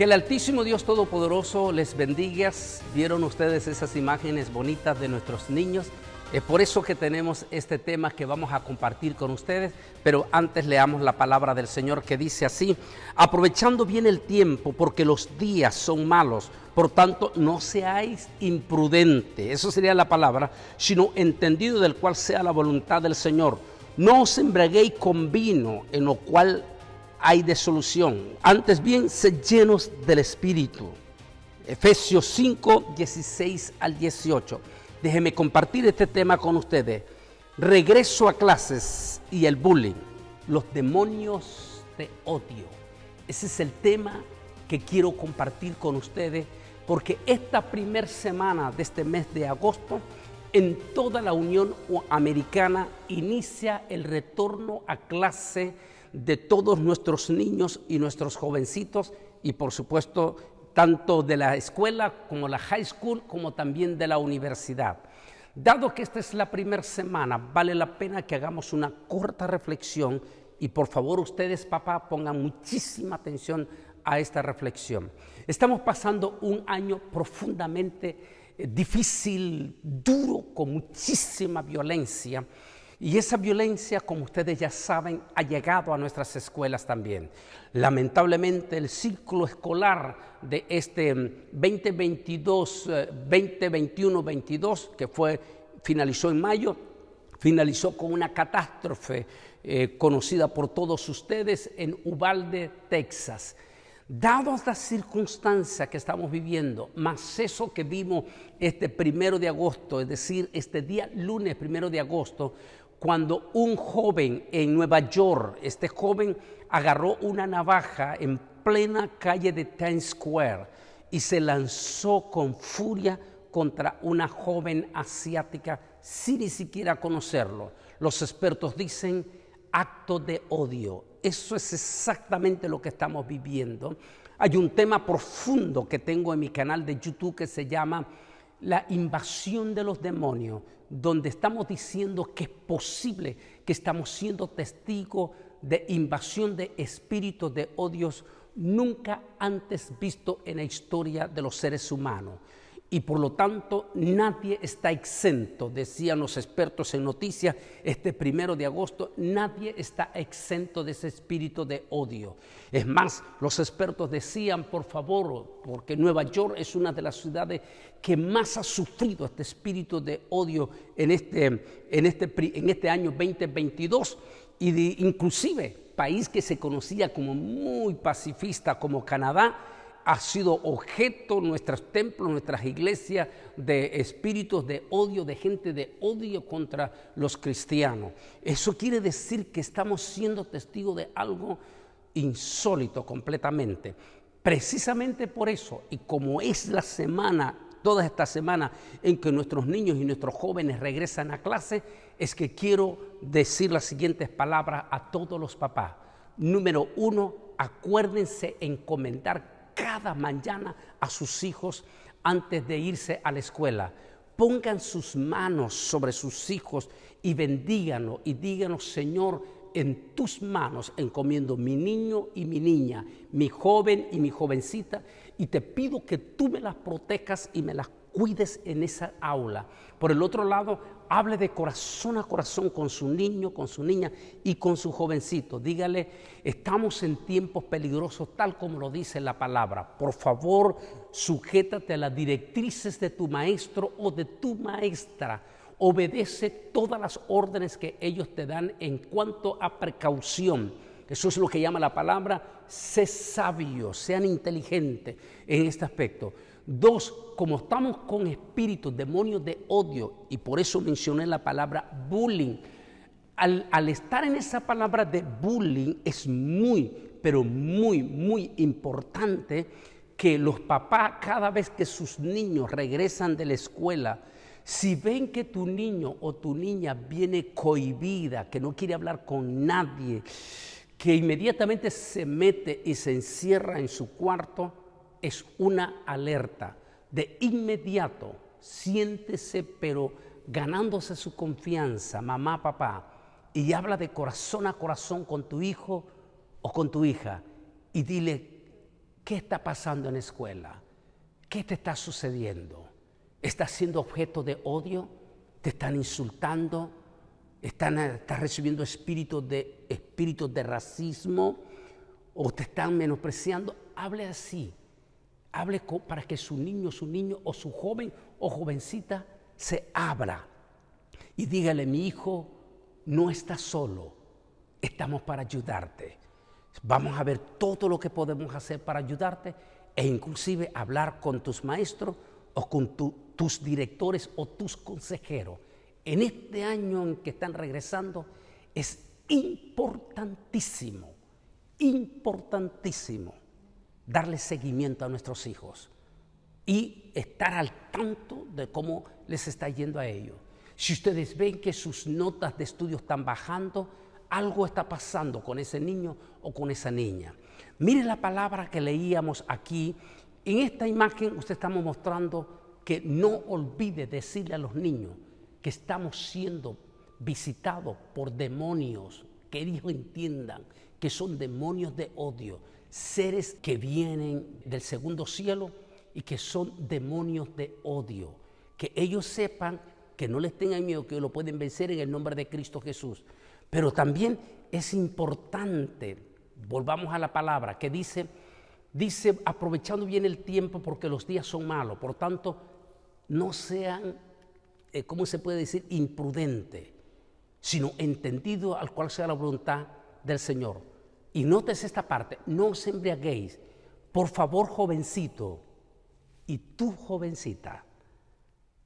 Que el Altísimo Dios Todopoderoso les bendiga. Vieron ustedes esas imágenes bonitas de nuestros niños. Es por eso que tenemos este tema que vamos a compartir con ustedes, pero antes leamos la palabra del Señor que dice así, aprovechando bien el tiempo porque los días son malos, por tanto no seáis imprudente, eso sería la palabra, sino entendido del cual sea la voluntad del Señor. No os embriaguéis con vino en lo cual hay de solución. Antes bien, sed llenos del Espíritu. Efesios 5, 16 al 18. Déjeme compartir este tema con ustedes. Regreso a clases y el bullying. Los demonios de odio. Ese es el tema que quiero compartir con ustedes porque esta primera semana de este mes de agosto en toda la Unión Americana inicia el retorno a clase de todos nuestros niños y nuestros jovencitos y por supuesto tanto de la escuela como la high school como también de la universidad. Dado que esta es la primera semana, vale la pena que hagamos una corta reflexión y por favor ustedes, papá, pongan muchísima atención a esta reflexión. Estamos pasando un año profundamente eh, difícil, duro, con muchísima violencia y esa violencia, como ustedes ya saben, ha llegado a nuestras escuelas también. Lamentablemente, el ciclo escolar de este 2022, mm, 2021-22, eh, que fue, finalizó en mayo, finalizó con una catástrofe eh, conocida por todos ustedes en Ubalde, Texas. Dadas las circunstancias que estamos viviendo, más eso que vimos este primero de agosto, es decir, este día lunes primero de agosto, cuando un joven en Nueva York, este joven agarró una navaja en plena calle de Times Square y se lanzó con furia contra una joven asiática sin ni siquiera conocerlo. Los expertos dicen acto de odio. Eso es exactamente lo que estamos viviendo. Hay un tema profundo que tengo en mi canal de YouTube que se llama la invasión de los demonios, donde estamos diciendo que es posible que estamos siendo testigos de invasión de espíritus de odios nunca antes visto en la historia de los seres humanos y por lo tanto nadie está exento, decían los expertos en noticias este primero de agosto, nadie está exento de ese espíritu de odio. Es más, los expertos decían, por favor, porque Nueva York es una de las ciudades que más ha sufrido este espíritu de odio en este, en este, en este año 2022 y inclusive país que se conocía como muy pacifista como Canadá, ha sido objeto nuestros templos, nuestras iglesias, de espíritus de odio, de gente de odio contra los cristianos. Eso quiere decir que estamos siendo testigos de algo insólito completamente. Precisamente por eso, y como es la semana, toda esta semana en que nuestros niños y nuestros jóvenes regresan a clase, es que quiero decir las siguientes palabras a todos los papás. Número uno, acuérdense en comentar cada mañana a sus hijos antes de irse a la escuela. Pongan sus manos sobre sus hijos y bendíganlo y díganos, Señor, en tus manos encomiendo mi niño y mi niña, mi joven y mi jovencita, y te pido que tú me las protejas y me las cuides en esa aula. Por el otro lado, hable de corazón a corazón con su niño, con su niña y con su jovencito. Dígale, estamos en tiempos peligrosos tal como lo dice la palabra. Por favor, sujétate a las directrices de tu maestro o de tu maestra. Obedece todas las órdenes que ellos te dan en cuanto a precaución. Eso es lo que llama la palabra, sé sabio, sean inteligentes en este aspecto. Dos, como estamos con espíritus, demonios de odio, y por eso mencioné la palabra bullying, al, estar en esa palabra de bullying es muy, pero muy, muy importante que los papás cada vez que sus niños regresan de la escuela, si ven que tu niño o tu niña viene cohibida, que no quiere hablar con nadie, que inmediatamente se mete y se encierra en su cuarto, es una alerta. De inmediato, siéntese, pero ganándose su confianza, mamá, papá, y habla de corazón a corazón con tu hijo o con tu hija y dile, ¿qué está pasando en la escuela? ¿Qué te está sucediendo? ¿Estás siendo objeto de odio? ¿Te están insultando? ¿Están, eh, ¿Estás recibiendo espíritus de, espíritus de racismo? ¿O te están menospreciando? Hable así hable para que su niño, su niño o su joven o jovencita se abra y dígale, mi hijo, no estás solo, estamos para ayudarte. Vamos a ver todo lo que podemos hacer para ayudarte e inclusive hablar con tus maestros o con tus directores o tus consejeros. En este año en que están regresando es importantísimo, importantísimo darle seguimiento a nuestros hijos y estar al tanto de cómo les está yendo a ellos. Si ustedes ven que sus notas de estudio están bajando, algo está pasando con ese niño o con esa niña. Mire la palabra que leíamos aquí. En esta imagen usted estamos mostrando que no olvide decirle a los niños que estamos siendo visitados por demonios. Que ellos entiendan que son demonios de odio, seres que vienen del segundo cielo y que son demonios de odio. Que ellos sepan que no les tengan miedo, que lo pueden vencer en el nombre de Cristo Jesús. Pero también es importante, volvamos a la palabra, que dice, dice, aprovechando bien el tiempo porque los días son malos. Por tanto, no sean, eh, ¿cómo se puede decir?, imprudente, sino entendido al cual sea la voluntad del Señor y notes esta parte, no os embriaguéis. Por favor, jovencito, y tú, jovencita,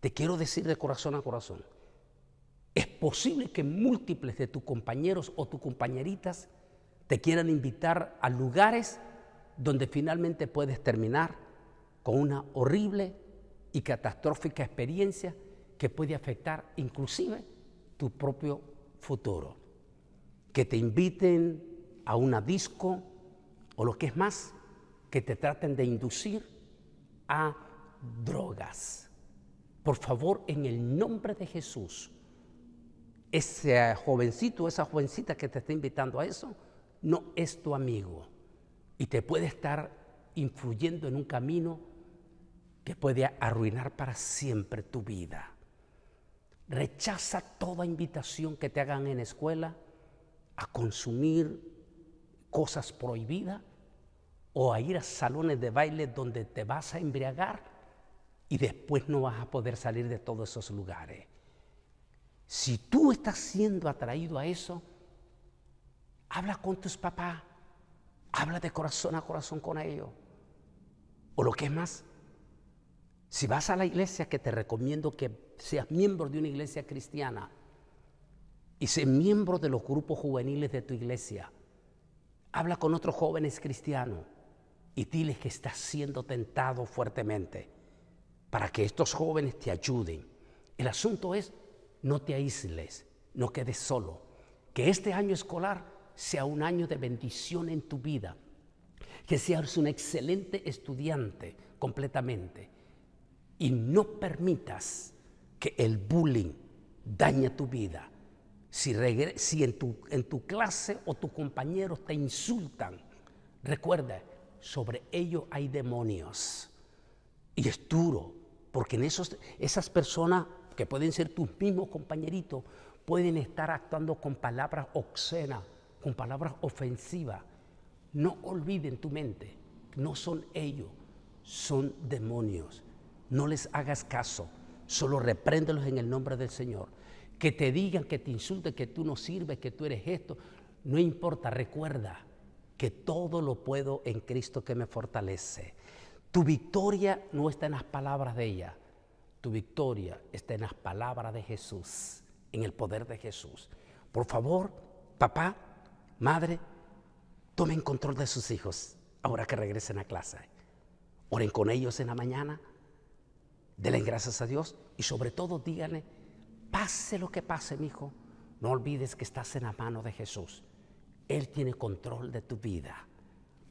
te quiero decir de corazón a corazón, es posible que múltiples de tus compañeros o tus compañeritas te quieran invitar a lugares donde finalmente puedes terminar con una horrible y catastrófica experiencia que puede afectar inclusive tu propio futuro. Que te inviten a una disco o lo que es más, que te traten de inducir a drogas. Por favor, en el nombre de Jesús, ese jovencito, esa jovencita que te está invitando a eso, no es tu amigo y te puede estar influyendo en un camino que puede arruinar para siempre tu vida. Rechaza toda invitación que te hagan en escuela a consumir cosas prohibidas o a ir a salones de baile donde te vas a embriagar y después no vas a poder salir de todos esos lugares. Si tú estás siendo atraído a eso, habla con tus papás, habla de corazón a corazón con ellos. O lo que es más, si vas a la iglesia, que te recomiendo que seas miembro de una iglesia cristiana y seas miembro de los grupos juveniles de tu iglesia, Habla con otros jóvenes cristianos y diles que estás siendo tentado fuertemente para que estos jóvenes te ayuden. El asunto es, no te aísles, no quedes solo. Que este año escolar sea un año de bendición en tu vida. Que seas un excelente estudiante completamente. Y no permitas que el bullying dañe tu vida si, si en, tu, en tu clase o tus compañeros te insultan, recuerda, sobre ellos hay demonios. Y es duro, porque en esos, esas personas que pueden ser tus mismos compañeritos, pueden estar actuando con palabras obscenas, con palabras ofensivas. No olviden tu mente, no son ellos, son demonios. No les hagas caso, solo repréndelos en el nombre del Señor que te digan, que te insulten, que tú no sirves, que tú eres esto. No importa, recuerda que todo lo puedo en Cristo que me fortalece. Tu victoria no está en las palabras de ella, tu victoria está en las palabras de Jesús, en el poder de Jesús. Por favor, papá, madre, tomen control de sus hijos ahora que regresen a clase. Oren con ellos en la mañana, denle gracias a Dios y sobre todo díganle Pase lo que pase, mi hijo, no olvides que estás en la mano de Jesús. Él tiene control de tu vida.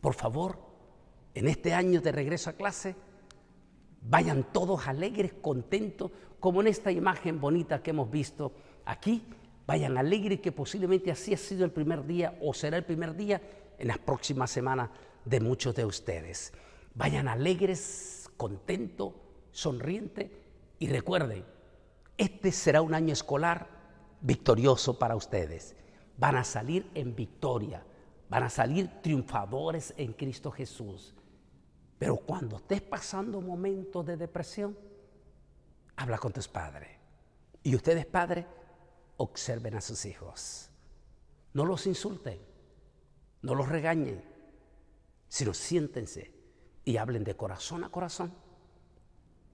Por favor, en este año de regreso a clase, vayan todos alegres, contentos, como en esta imagen bonita que hemos visto aquí. Vayan alegres que posiblemente así ha sido el primer día o será el primer día en las próximas semanas de muchos de ustedes. Vayan alegres, contentos, sonrientes y recuerden, este será un año escolar victorioso para ustedes. Van a salir en victoria, van a salir triunfadores en Cristo Jesús. Pero cuando estés pasando momentos de depresión, habla con tus padres. Y ustedes, padres, observen a sus hijos. No los insulten, no los regañen, sino siéntense y hablen de corazón a corazón.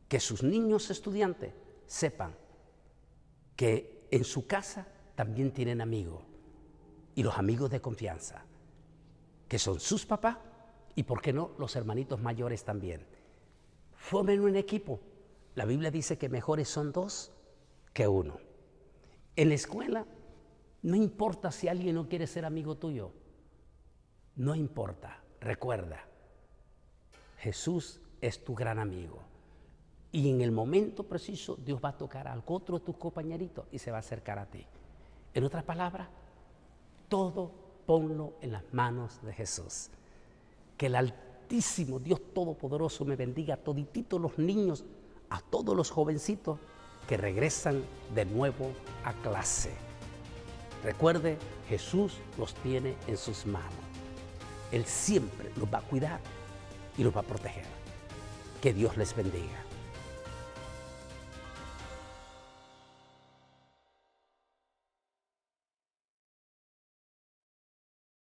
Que sus niños estudiantes sepan que en su casa también tienen amigos y los amigos de confianza, que son sus papás y, por qué no, los hermanitos mayores también. Formen un equipo. La Biblia dice que mejores son dos que uno. En la escuela, no importa si alguien no quiere ser amigo tuyo, no importa, recuerda, Jesús es tu gran amigo. Y en el momento preciso Dios va a tocar a otro de tus compañeritos y se va a acercar a ti. En otras palabras, todo ponlo en las manos de Jesús. Que el Altísimo Dios Todopoderoso me bendiga a todititos los niños, a todos los jovencitos que regresan de nuevo a clase. Recuerde, Jesús los tiene en sus manos. Él siempre los va a cuidar y los va a proteger. Que Dios les bendiga.